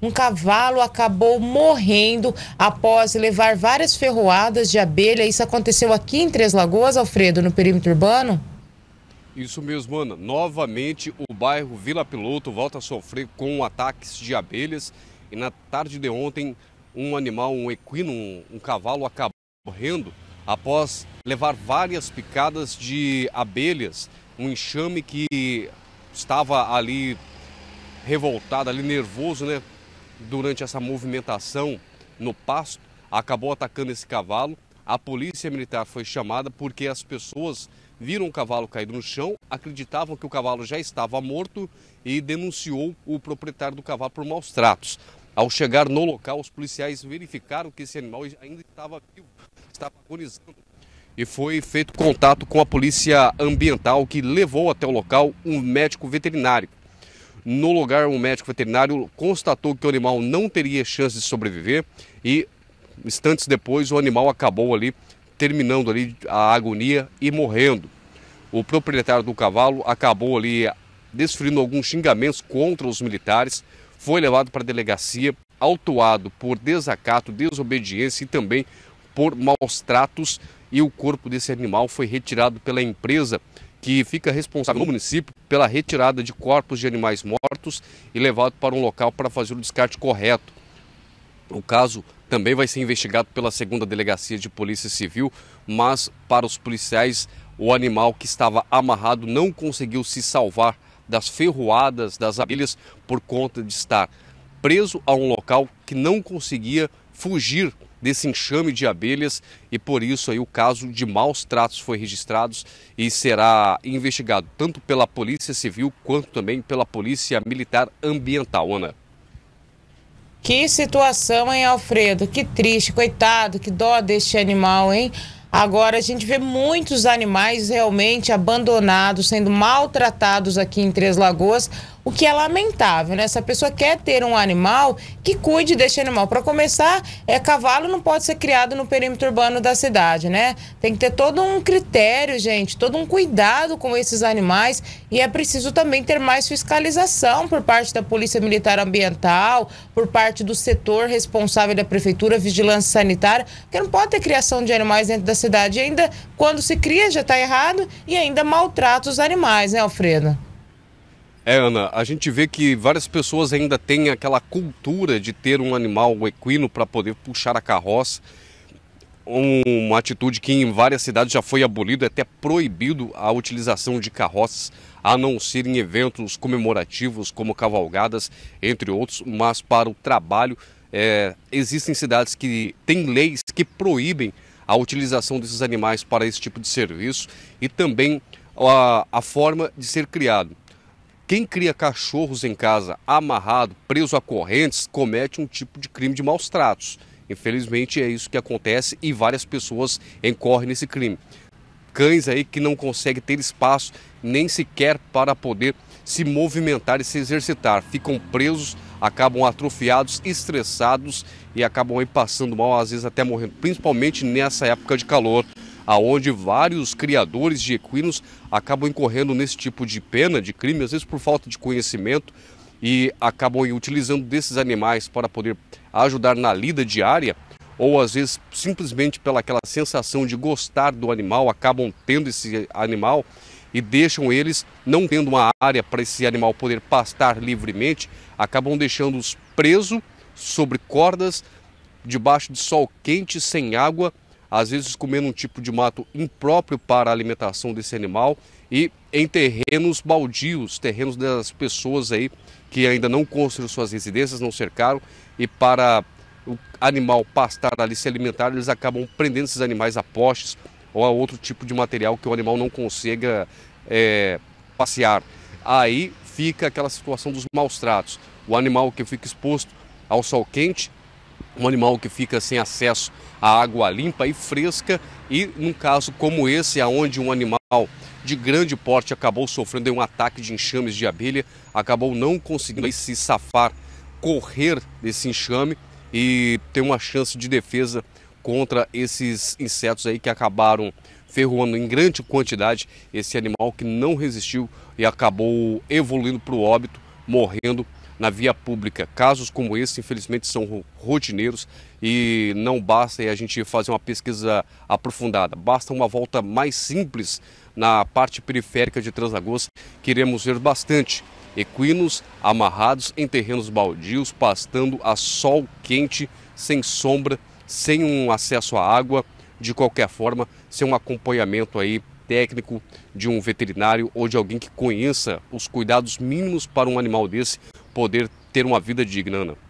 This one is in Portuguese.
um cavalo acabou morrendo após levar várias ferroadas de abelha. Isso aconteceu aqui em Três Lagoas, Alfredo, no perímetro urbano? Isso mesmo, Ana. Novamente, o bairro Vila Piloto volta a sofrer com ataques de abelhas. E na tarde de ontem, um animal, um equino, um, um cavalo, acabou morrendo após levar várias picadas de abelhas. Um enxame que estava ali revoltado, ali nervoso, né? durante essa movimentação no pasto, acabou atacando esse cavalo. A polícia militar foi chamada porque as pessoas viram o cavalo caído no chão, acreditavam que o cavalo já estava morto e denunciou o proprietário do cavalo por maus tratos. Ao chegar no local, os policiais verificaram que esse animal ainda estava vivo, estava agonizando. E foi feito contato com a polícia ambiental que levou até o local um médico veterinário. No lugar, um médico veterinário constatou que o animal não teria chance de sobreviver e instantes depois o animal acabou ali terminando ali a agonia e morrendo. O proprietário do cavalo acabou ali eh, desferindo alguns xingamentos contra os militares, foi levado para a delegacia, autuado por desacato, desobediência e também por maus tratos e o corpo desse animal foi retirado pela empresa que fica responsável no município pela retirada de corpos de animais mortos e levado para um local para fazer o descarte correto. O caso também vai ser investigado pela segunda delegacia de polícia civil, mas para os policiais o animal que estava amarrado não conseguiu se salvar das ferroadas das abelhas por conta de estar preso a um local que não conseguia fugir desse enxame de abelhas e por isso aí o caso de maus tratos foi registrado e será investigado tanto pela Polícia Civil quanto também pela Polícia Militar Ambiental, Ana. Que situação, hein, Alfredo? Que triste, coitado, que dó deste animal, hein? Agora a gente vê muitos animais realmente abandonados, sendo maltratados aqui em Três Lagoas o que é lamentável, né? Essa pessoa quer ter um animal, que cuide deste animal. Para começar, é, cavalo não pode ser criado no perímetro urbano da cidade, né? Tem que ter todo um critério, gente, todo um cuidado com esses animais e é preciso também ter mais fiscalização por parte da Polícia Militar Ambiental, por parte do setor responsável da Prefeitura, Vigilância Sanitária, porque não pode ter criação de animais dentro da cidade. E ainda, quando se cria, já está errado e ainda maltrata os animais, né, Alfredo? É, Ana, a gente vê que várias pessoas ainda têm aquela cultura de ter um animal equino para poder puxar a carroça. Uma atitude que em várias cidades já foi abolida, é até proibido a utilização de carroças, a não ser em eventos comemorativos como cavalgadas, entre outros, mas para o trabalho. É, existem cidades que têm leis que proíbem a utilização desses animais para esse tipo de serviço e também a, a forma de ser criado. Quem cria cachorros em casa amarrado, preso a correntes, comete um tipo de crime de maus tratos. Infelizmente é isso que acontece e várias pessoas incorrem nesse crime. Cães aí que não conseguem ter espaço nem sequer para poder se movimentar e se exercitar, ficam presos, acabam atrofiados, estressados e acabam aí passando mal, às vezes até morrendo, principalmente nessa época de calor aonde vários criadores de equinos acabam incorrendo nesse tipo de pena, de crime, às vezes por falta de conhecimento e acabam utilizando desses animais para poder ajudar na lida diária ou às vezes simplesmente pela aquela sensação de gostar do animal, acabam tendo esse animal e deixam eles não tendo uma área para esse animal poder pastar livremente, acabam deixando-os preso sobre cordas, debaixo de sol quente, sem água às vezes comendo um tipo de mato impróprio para a alimentação desse animal e em terrenos baldios, terrenos das pessoas aí que ainda não construíram suas residências, não cercaram e para o animal pastar ali se alimentar, eles acabam prendendo esses animais a postes ou a outro tipo de material que o animal não consiga é, passear. Aí fica aquela situação dos maus tratos. O animal que fica exposto ao sol quente um animal que fica sem acesso à água limpa e fresca e num caso como esse, aonde um animal de grande porte acabou sofrendo um ataque de enxames de abelha, acabou não conseguindo se safar, correr desse enxame e ter uma chance de defesa contra esses insetos aí que acabaram ferroando em grande quantidade esse animal que não resistiu e acabou evoluindo para o óbito, morrendo na via pública. Casos como esse, infelizmente, são rotineiros e não basta a gente fazer uma pesquisa aprofundada. Basta uma volta mais simples na parte periférica de Translagoas, que iremos ver bastante equinos amarrados em terrenos baldios, pastando a sol quente, sem sombra, sem um acesso à água, de qualquer forma, sem um acompanhamento aí técnico de um veterinário ou de alguém que conheça os cuidados mínimos para um animal desse, poder ter uma vida digna, Ana.